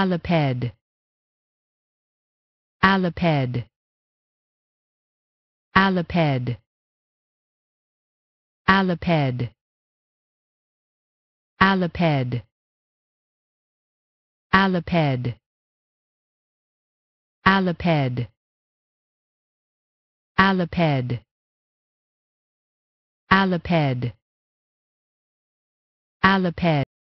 Aliped. Aliped. Aliped. Aliped. Aliped. Aliped. Aliped. Aliped. Aliped. Aliped.